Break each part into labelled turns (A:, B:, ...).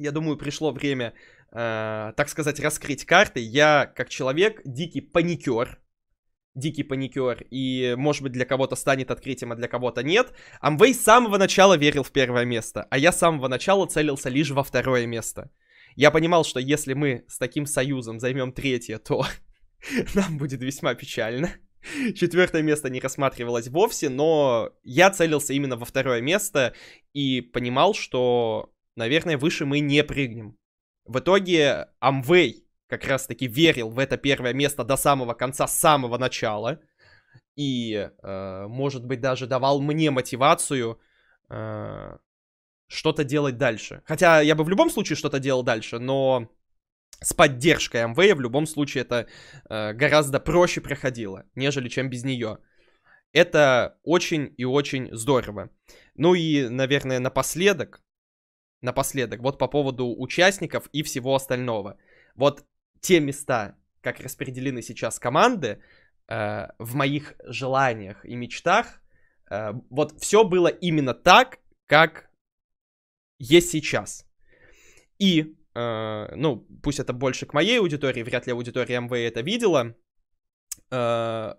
A: я думаю, пришло время, э, так сказать, раскрыть карты. Я, как человек, дикий паникер, дикий паникер, и, может быть, для кого-то станет открытием, а для кого-то нет. Амвей с самого начала верил в первое место, а я с самого начала целился лишь во второе место. Я понимал, что если мы с таким союзом займем третье, то нам будет весьма печально. Четвертое место не рассматривалось вовсе, но я целился именно во второе место и понимал, что наверное, выше мы не прыгнем. В итоге Амвей как раз-таки верил в это первое место до самого конца, с самого начала. И, э, может быть, даже давал мне мотивацию э, что-то делать дальше. Хотя я бы в любом случае что-то делал дальше, но с поддержкой Амвея в любом случае это э, гораздо проще проходило, нежели чем без нее. Это очень и очень здорово. Ну и, наверное, напоследок напоследок, вот по поводу участников и всего остального. Вот те места, как распределены сейчас команды, э, в моих желаниях и мечтах, э, вот все было именно так, как есть сейчас. И, э, ну, пусть это больше к моей аудитории, вряд ли аудитория МВ это видела, э,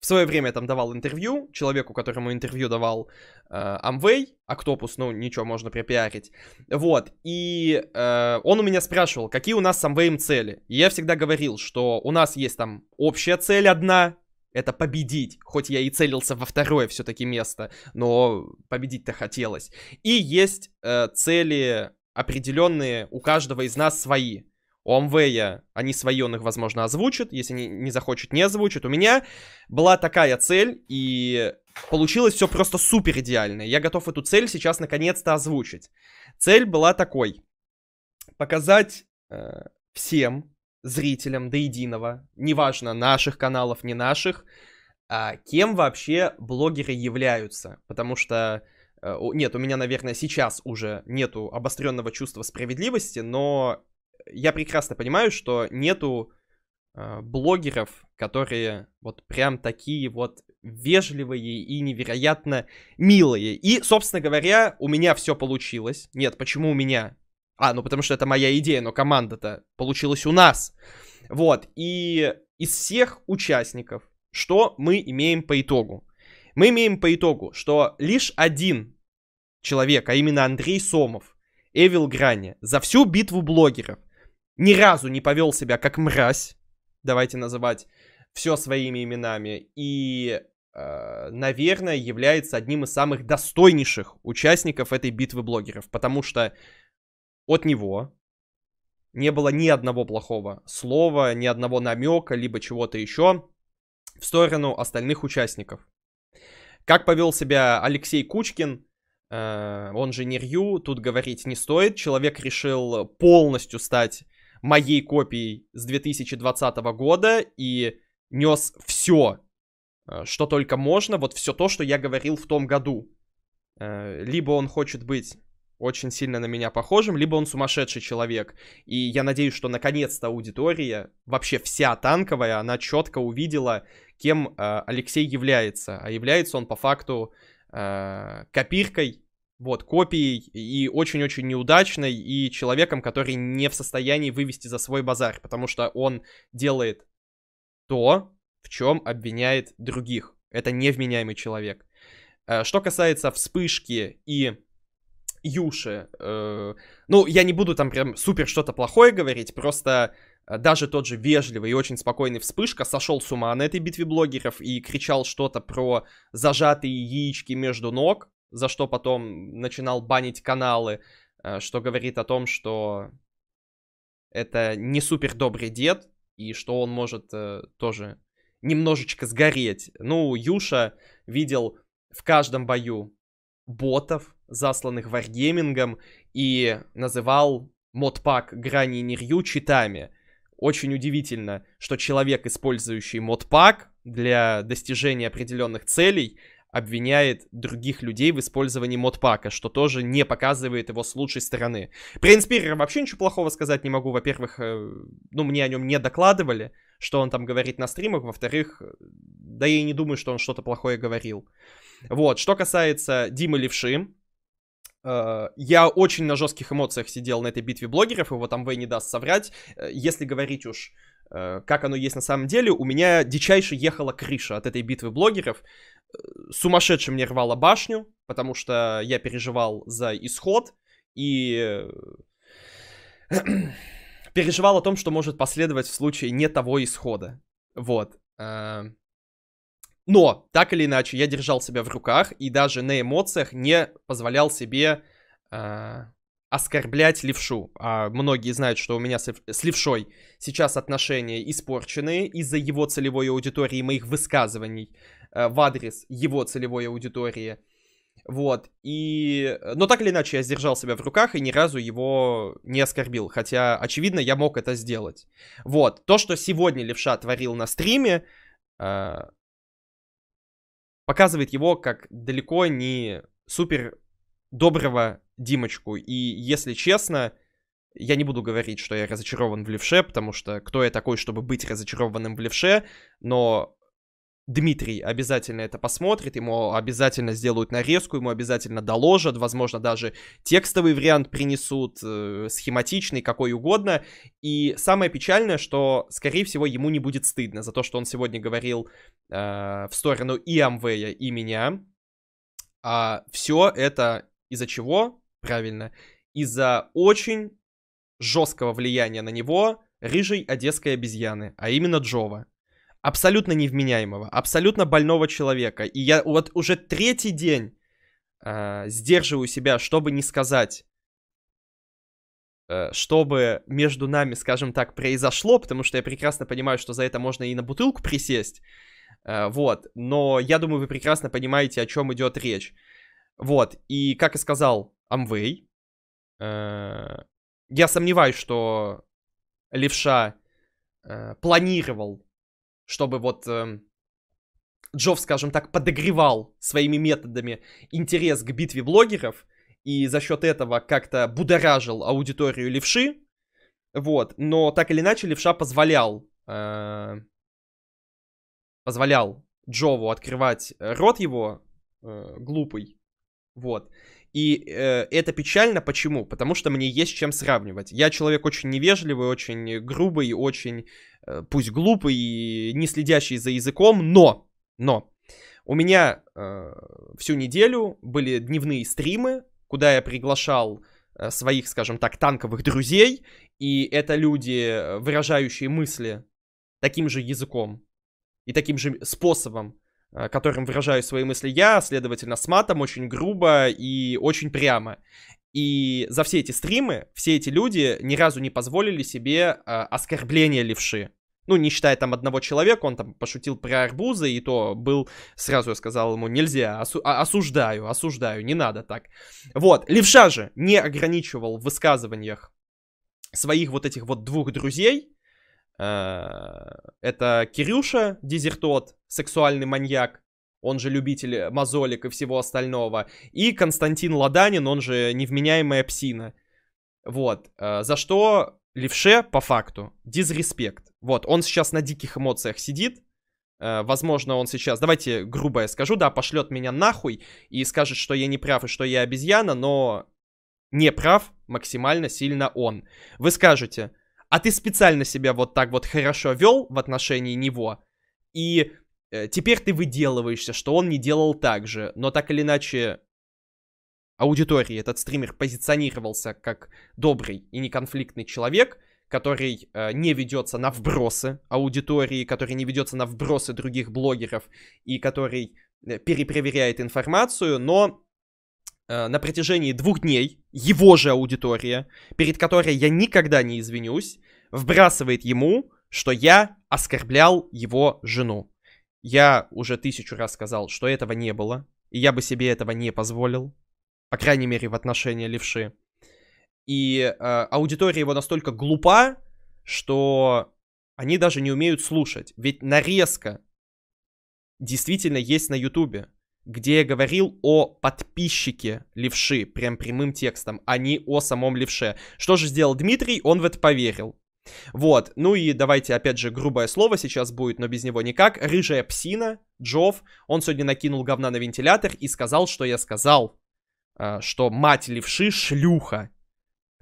A: в свое время там давал интервью человеку, которому интервью давал э, Амвей, Октопус, ну ничего, можно пропиарить. Вот, и э, он у меня спрашивал, какие у нас с Амвеем цели. И я всегда говорил, что у нас есть там общая цель одна, это победить. Хоть я и целился во второе все-таки место, но победить-то хотелось. И есть э, цели определенные, у каждого из нас свои. У Амвея они свои он их, возможно, озвучат. Если не, не захочет, не озвучат. У меня была такая цель, и получилось все просто супер идеально. Я готов эту цель сейчас наконец-то озвучить. Цель была такой. Показать э, всем зрителям до единого, неважно, наших каналов, не наших, э, кем вообще блогеры являются. Потому что э, нет, у меня, наверное, сейчас уже нету обостренного чувства справедливости, но я прекрасно понимаю, что нету э, блогеров, которые вот прям такие вот вежливые и невероятно милые. И, собственно говоря, у меня все получилось. Нет, почему у меня? А, ну потому что это моя идея, но команда-то получилась у нас. Вот, и из всех участников, что мы имеем по итогу? Мы имеем по итогу, что лишь один человек, а именно Андрей Сомов, Эвил Грани, за всю битву блогеров ни разу не повел себя как мразь, давайте называть все своими именами, и, э, наверное, является одним из самых достойнейших участников этой битвы блогеров, потому что от него не было ни одного плохого слова, ни одного намека, либо чего-то еще в сторону остальных участников. Как повел себя Алексей Кучкин, э, он же Нерью, тут говорить не стоит. Человек решил полностью стать моей копией с 2020 года и нес все, э, что только можно, вот все то, что я говорил в том году. Э, либо он хочет быть очень сильно на меня похожим, либо он сумасшедший человек. И я надеюсь, что наконец-то аудитория, вообще вся танковая, она четко увидела, кем э, Алексей является. А является он по факту копиркой вот, копией и очень-очень неудачной, и человеком, который не в состоянии вывести за свой базар, потому что он делает то, в чем обвиняет других. Это невменяемый человек. Э, что касается вспышки и Юши, э, ну, я не буду там прям супер что-то плохое говорить, просто э, даже тот же вежливый и очень спокойный вспышка сошел с ума на этой битве блогеров и кричал что-то про зажатые яички между ног, за что потом начинал банить каналы, э, что говорит о том, что это не супер добрый дед, и что он может э, тоже немножечко сгореть. Ну, Юша видел в каждом бою ботов, засланных варгеймингом, и называл модпак Грани Нирью читами. Очень удивительно, что человек, использующий модпак для достижения определенных целей, обвиняет других людей в использовании модпака, что тоже не показывает его с лучшей стороны. Про Инспирера вообще ничего плохого сказать не могу. Во-первых, э, ну, мне о нем не докладывали, что он там говорит на стримах. Во-вторых, э, да я и не думаю, что он что-то плохое говорил. Вот, что касается Димы Левши, э, я очень на жестких эмоциях сидел на этой битве блогеров, его там Вэй не даст соврать. Если говорить уж Э, как оно есть на самом деле, у меня дичайше ехала крыша от этой битвы блогеров. Э, сумасшедше мне рвало башню, потому что я переживал за исход и э, переживал о том, что может последовать в случае не того исхода. Вот. Но, так или иначе, я держал себя в руках и даже на эмоциях не позволял себе оскорблять левшу. А многие знают, что у меня с левшой сейчас отношения испорчены из-за его целевой аудитории, моих высказываний э, в адрес его целевой аудитории. Вот, и... Но так или иначе я сдержал себя в руках и ни разу его не оскорбил, хотя, очевидно, я мог это сделать. Вот, то, что сегодня левша творил на стриме, э, показывает его как далеко не супер доброго Димочку. И если честно, я не буду говорить, что я разочарован в левше, потому что кто я такой, чтобы быть разочарованным в левше, но Дмитрий обязательно это посмотрит, ему обязательно сделают нарезку, ему обязательно доложат, возможно, даже текстовый вариант принесут, э, схематичный, какой угодно. И самое печальное, что, скорее всего, ему не будет стыдно за то, что он сегодня говорил э, в сторону и Амвея, и меня. А все это из-за чего? правильно, из-за очень жесткого влияния на него рыжей одесской обезьяны, а именно Джова. Абсолютно невменяемого, абсолютно больного человека. И я вот уже третий день э, сдерживаю себя, чтобы не сказать, э, чтобы между нами, скажем так, произошло, потому что я прекрасно понимаю, что за это можно и на бутылку присесть. Э, вот, но я думаю, вы прекрасно понимаете, о чем идет речь. Вот, и как и сказал Amway. Э, я сомневаюсь, что левша э, планировал, чтобы вот эм, Джов, скажем так, подогревал своими методами интерес к битве блогеров и за счет этого как-то будоражил аудиторию левши. Вот, но так или иначе левша позволял э, позволял Джову открывать рот его глупый. Вот. И э, это печально, почему? Потому что мне есть чем сравнивать. Я человек очень невежливый, очень грубый, очень, э, пусть глупый и не следящий за языком, но, но у меня э, всю неделю были дневные стримы, куда я приглашал э, своих, скажем так, танковых друзей, и это люди, э, выражающие мысли таким же языком и таким же способом, Э, которым выражаю свои мысли я, следовательно, с матом, очень грубо и очень прямо. И за все эти стримы все эти люди ни разу не позволили себе э, оскорбления левши. Ну, не считая там одного человека, он там пошутил про арбузы, и то был, сразу я сказал ему, нельзя, осу- а, осуждаю, осуждаю, не надо так. Вот, левша же не ограничивал в высказываниях своих вот этих вот двух друзей, Э, это Кирюша Дезертот, сексуальный маньяк, он же любитель мозолик и всего остального. И Константин Ладанин, он же невменяемая псина. Вот. Э, за что левше, по факту, дизреспект. Вот, он сейчас на диких эмоциях сидит, э, Возможно, он сейчас, давайте грубо я скажу, да, пошлет меня нахуй и скажет, что я не прав и что я обезьяна, но не прав максимально сильно он. Вы скажете, а ты специально себя вот так вот хорошо вел в отношении него, и э, теперь ты выделываешься, что он не делал так же, но так или иначе аудитории этот стример позиционировался как добрый и неконфликтный человек, который э, не ведется на вбросы аудитории, который не ведется на вбросы других блогеров и который э, перепроверяет информацию, но Э, на протяжении двух дней его же аудитория, перед которой я никогда не извинюсь, вбрасывает ему, что я оскорблял его жену. Я уже тысячу раз сказал, что этого не было, и я бы себе этого не позволил, по крайней мере, в отношении левши. И э, аудитория его настолько глупа, что они даже не умеют слушать. Ведь нарезка действительно есть на Ютубе где я говорил о подписчике левши, прям прямым текстом, а не о самом левше. Что же сделал Дмитрий? Он в это поверил. Вот, ну и давайте, опять же, грубое слово сейчас будет, но без него никак. Рыжая псина, Джов, он сегодня накинул говна на вентилятор и сказал, что я сказал, э, что мать левши шлюха.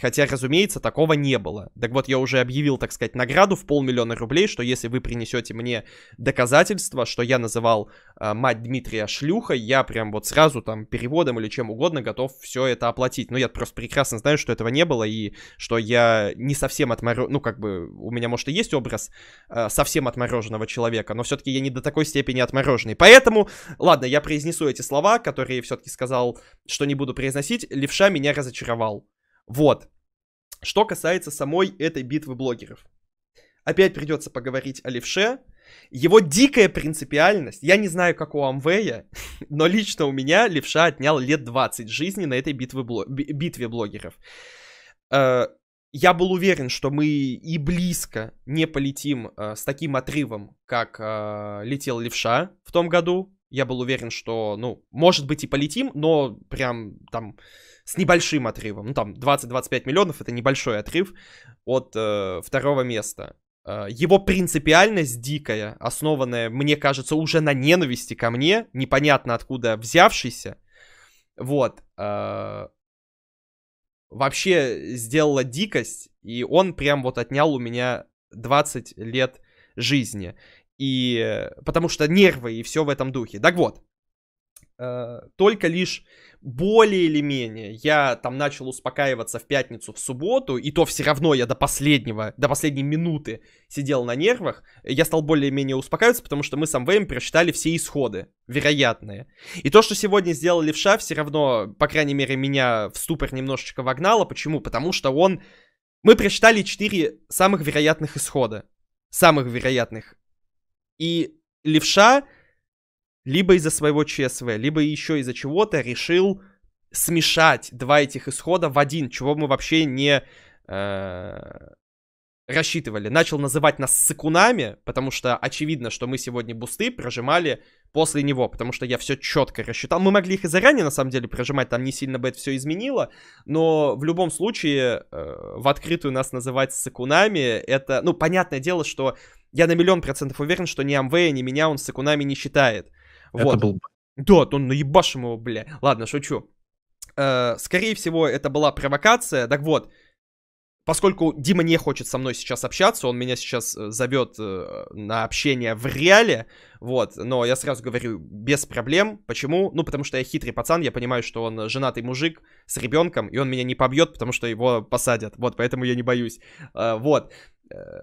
A: Хотя, разумеется, такого не было. Так вот, я уже объявил, так сказать, награду в полмиллиона рублей, что если вы принесете мне доказательства, что я называл э, мать Дмитрия шлюхой, я прям вот сразу там переводом или чем угодно готов все это оплатить. Но ну, я просто прекрасно знаю, что этого не было, и что я не совсем отморожен... Ну, как бы, у меня, может, и есть образ э, совсем отмороженного человека, но все-таки я не до такой степени отмороженный. Поэтому, ладно, я произнесу эти слова, которые все-таки сказал, что не буду произносить. Левша меня разочаровал. Вот. Что касается самой этой битвы блогеров. Опять придется поговорить о левше. Его дикая принципиальность, я не знаю, как у Амвея, но лично у меня левша отнял лет 20 жизни на этой битве, блог... битве блогеров. Э, я был уверен, что мы и близко не полетим э, с таким отрывом, как э, летел левша в том году, я был уверен, что, ну, может быть и полетим, но прям там с небольшим отрывом. Ну, там 20-25 миллионов, это небольшой отрыв от э, второго места. Э, его принципиальность дикая, основанная, мне кажется, уже на ненависти ко мне, непонятно откуда взявшейся, вот, э, вообще сделала дикость, и он прям вот отнял у меня 20 лет жизни и э, потому что нервы и все в этом духе. Так вот, э, только лишь более или менее я там начал успокаиваться в пятницу, в субботу, и то все равно я до последнего, до последней минуты сидел на нервах, я стал более-менее успокаиваться, потому что мы с Амвеем прочитали все исходы, вероятные. И то, что сегодня сделал Левша, все равно, по крайней мере, меня в ступор немножечко вогнало. Почему? Потому что он... Мы прочитали четыре самых вероятных исхода. Самых вероятных и левша либо из-за своего ЧСВ, либо еще из-за чего-то решил смешать два этих исхода в один, чего мы вообще не э, рассчитывали. Начал называть нас сыкунами, потому что очевидно, что мы сегодня бусты прожимали после него, потому что я все четко рассчитал. Мы могли их и заранее, на самом деле, прожимать, там не сильно бы это все изменило, но в любом случае э, в открытую нас называть сакунами, это, ну, понятное дело, что я на миллион процентов уверен, что ни Амвея, ни меня он сакунами не считает. Это был... Да, то он ебашим его, бля. Ладно, шучу. Э, скорее всего, это была провокация. Так вот, Поскольку Дима не хочет со мной сейчас общаться, он меня сейчас э, зовет э, на общение в реале, вот, но я сразу говорю, без проблем. Почему? Ну, потому что я хитрый пацан, я понимаю, что он женатый мужик с ребенком, и он меня не побьет, потому что его посадят, вот, поэтому я не боюсь, э, вот.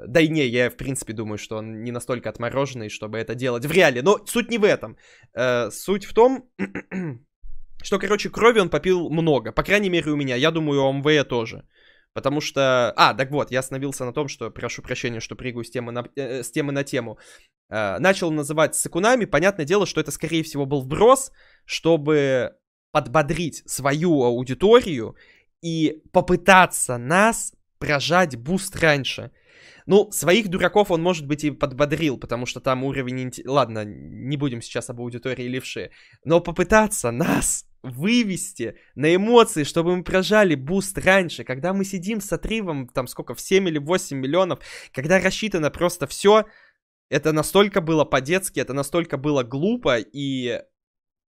A: Да и не, я в принципе думаю, что он не настолько отмороженный, чтобы это делать в реале. Но суть не в этом. Суть в том, что, короче, крови он попил много. По крайней мере, у меня. Я думаю, у МВ тоже. Потому что... А, так вот, я остановился на том, что, прошу прощения, что прыгаю с темы на, э, с темы, на тему. Э, начал называть Сакунами. Понятное дело, что это, скорее всего, был вброс, чтобы подбодрить свою аудиторию и попытаться нас прожать буст раньше. Ну, своих дураков он, может быть, и подбодрил, потому что там уровень... Ладно, не будем сейчас об аудитории левши. Но попытаться нас вывести на эмоции, чтобы мы прожали буст раньше, когда мы сидим с отрывом, там сколько, в 7 или 8 миллионов, когда рассчитано просто все, это настолько было по-детски, это настолько было глупо, и,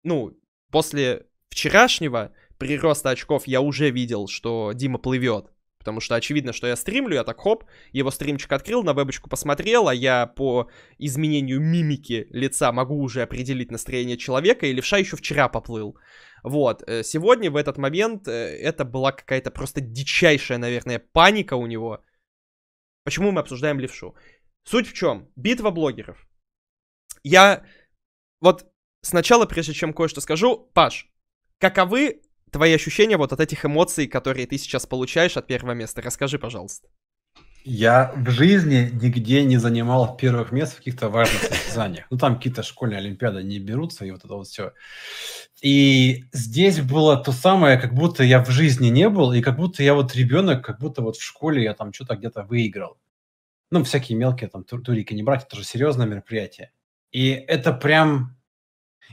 A: ну, после вчерашнего прироста очков я уже видел, что Дима плывет. Потому что очевидно, что я стримлю, я так хоп, его стримчик открыл, на вебочку посмотрел, а я по изменению мимики лица могу уже определить настроение человека, и левша еще вчера поплыл. Вот, э, сегодня в этот момент э, это была какая-то просто дичайшая, наверное, паника у него. Почему мы обсуждаем левшу? Суть в чем? Битва блогеров. Я вот сначала, прежде чем кое-что скажу, Паш, каковы твои ощущения вот от этих эмоций, которые ты сейчас получаешь от первого места? Расскажи, пожалуйста.
B: Я в жизни нигде не занимал первых мест в каких-то важных состязаниях. Ну, там какие-то школьные олимпиады не берутся, и вот это вот все. И здесь было то самое, как будто я в жизни не был, и как будто я вот ребенок, как будто вот в школе я там что-то где-то выиграл. Ну, всякие мелкие там турики не брать, это же серьезное мероприятие. И это прям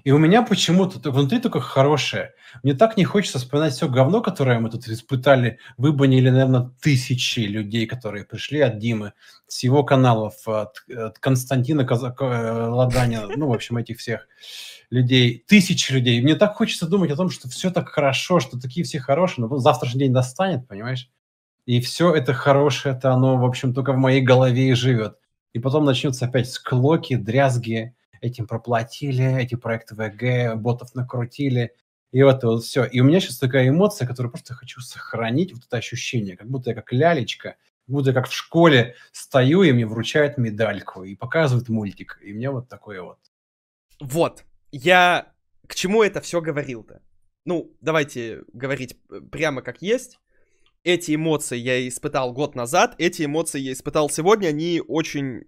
B: и у меня почему-то внутри только хорошее. Мне так не хочется вспоминать все говно, которое мы тут испытали, выбанили, наверное, тысячи людей, которые пришли от Димы, с его каналов, от, от Константина Казак... Э, Ладанина, ну, в общем, этих всех людей, тысячи людей. Мне так хочется думать о том, что все так хорошо, что такие все хорошие, но завтрашний день достанет, понимаешь? И все это хорошее, это оно, в общем, только в моей голове и живет. И потом начнется опять склоки, дрязги, этим проплатили, эти проекты ВГ, ботов накрутили, и вот это вот все. И у меня сейчас такая эмоция, которую просто хочу сохранить, вот это ощущение, как будто я как лялечка, как будто я как в школе стою, и мне вручают медальку, и показывают мультик, и мне вот
A: такое вот. Вот, я к чему это все говорил-то? Ну, давайте говорить э, прямо как есть эти эмоции я испытал год назад, эти эмоции я испытал сегодня, они очень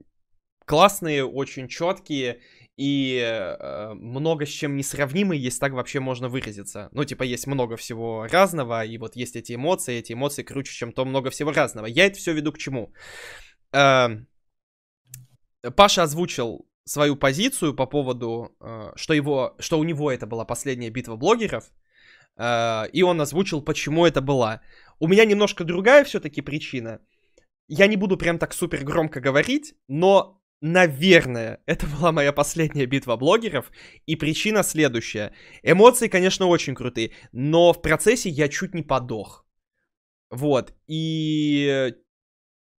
A: классные, очень четкие, и э, много с чем несравнимы, если так вообще можно выразиться. Ну, типа, есть много всего разного, и вот есть эти эмоции, эти эмоции круче, чем то много всего разного. Я это все веду к чему? Э, Паша озвучил свою позицию по поводу, э, что, его, что у него это была последняя битва блогеров, э, и он озвучил, почему это была. У меня немножко другая все-таки причина. Я не буду прям так супер громко говорить, но наверное, это была моя последняя битва блогеров, и причина следующая. Эмоции, конечно, очень крутые, но в процессе я чуть не подох. Вот, и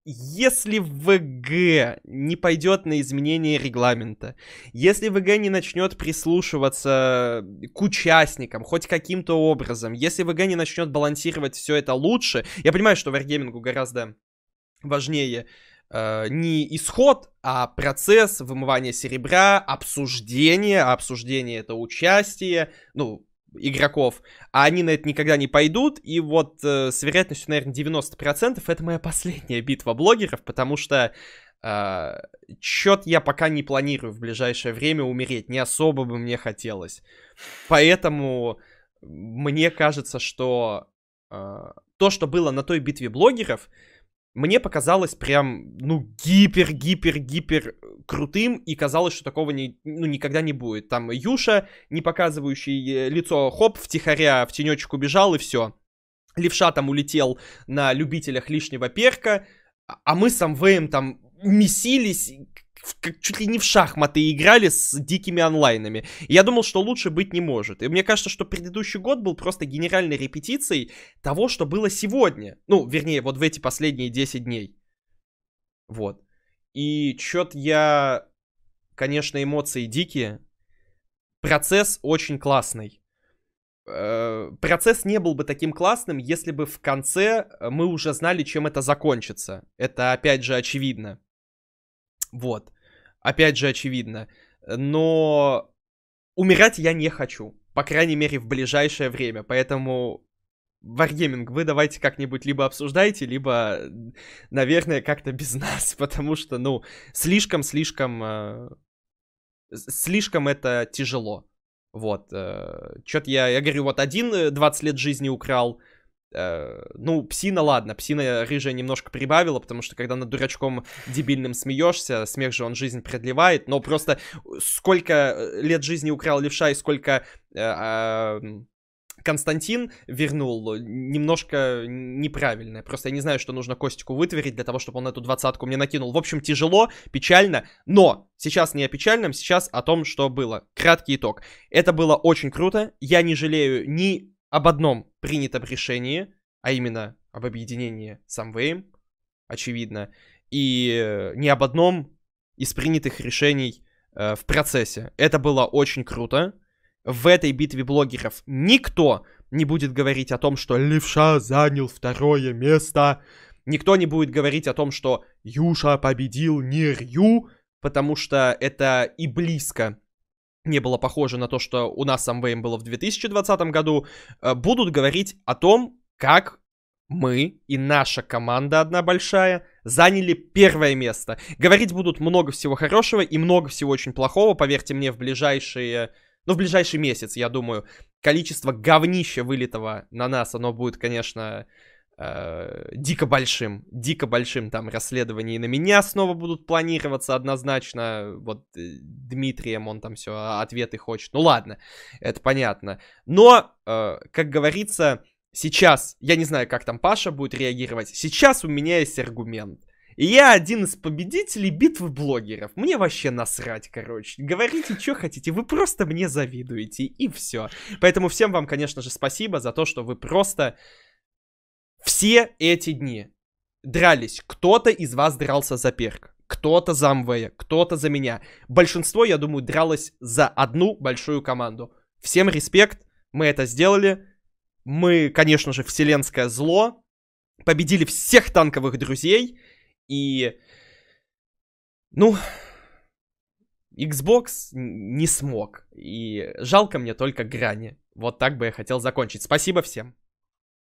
A: если ВГ не пойдет на изменение регламента, если ВГ не начнет прислушиваться к участникам хоть каким-то образом, если ВГ не начнет балансировать все это лучше, я понимаю, что Wargaming гораздо важнее э, не исход, а процесс вымывания серебра, обсуждение, а обсуждение это участие, ну, игроков, а они на это никогда не пойдут, и вот э, с вероятностью, наверное, 90% это моя последняя битва блогеров, потому что э, чет я пока не планирую в ближайшее время умереть, не особо бы мне хотелось. Поэтому мне кажется, что э, то, что было на той битве блогеров, э, мне показалось прям, ну, гипер-гипер-гипер э, крутым, и казалось, что такого не, ну, никогда не будет. Там Юша, не показывающий э, лицо, хоп, втихаря в тенечек убежал, и все. Левша там улетел на любителях лишнего перка, а, а мы с Амвеем там месились, в, как, чуть ли не в шахматы играли с дикими онлайнами. И я думал, что лучше быть не может. И мне кажется, что предыдущий год был просто генеральной репетицией того, что было сегодня. Ну, вернее, вот в эти последние 10 дней. Вот. И чё-то я, конечно, эмоции дикие. Процесс очень классный э, процесс не был бы таким классным, если бы в конце э, мы уже знали, чем это закончится. Это, опять же, очевидно. Вот опять же, очевидно. Но умирать я не хочу. По крайней мере, в ближайшее время. Поэтому Wargaming, вы давайте как-нибудь либо обсуждайте, либо, наверное, как-то без нас, потому что, ну, слишком-слишком... Э, слишком это тяжело. Вот. Э, Чё-то я, я говорю, вот один 20 э, лет жизни украл, Э, ну, псина, ладно, псина рыжая немножко прибавила, потому что когда над дурачком дебильным смеешься, смех же он жизнь продлевает, но просто э, сколько э, лет жизни украл левша и сколько а, Константин вернул, немножко неправильное. Просто я не знаю, что нужно Костику вытворить для того, чтобы он эту двадцатку мне накинул. В общем, тяжело, печально, но сейчас не о печальном, сейчас о том, что было. Краткий итог. Это было очень круто, я не жалею ни об одном принято решение, а именно об объединении с Amway, очевидно, и э, ни об одном из принятых решений э, в процессе. Это было очень круто. В этой битве блогеров никто не будет говорить о том, что Левша занял второе место. Никто не будет говорить о том, что Юша победил Нирью, потому что это и близко не было похоже на то, что у нас с Amway было в 2020 году, э, будут говорить о том, как мы и наша команда одна большая заняли первое место. Говорить будут много всего хорошего и много всего очень плохого, поверьте мне, в ближайшие... Ну, в ближайший месяц, я думаю, количество говнища вылитого на нас, оно будет, конечно, э, дико большим, дико большим там расследовании на меня снова будут планироваться однозначно. Вот э, Дмитрием он там все а, ответы хочет. Ну ладно, это понятно. Но, э, как говорится, сейчас, я не знаю, как там Паша будет реагировать, сейчас у меня есть аргумент. И я один из победителей битвы блогеров. Мне вообще насрать, короче. Говорите, что хотите. Вы просто мне завидуете. И все. Поэтому всем вам, конечно же, спасибо за то, что вы просто все эти дни дрались. Кто-то из вас дрался за перк. Кто-то за Амвея, кто-то за меня. Большинство, я думаю, дралось за одну большую команду. Всем респект, мы это сделали. Мы, конечно же, вселенское зло. Победили всех танковых друзей. И... Ну... Xbox не смог. И жалко мне только грани. Вот так бы я хотел закончить. Спасибо всем.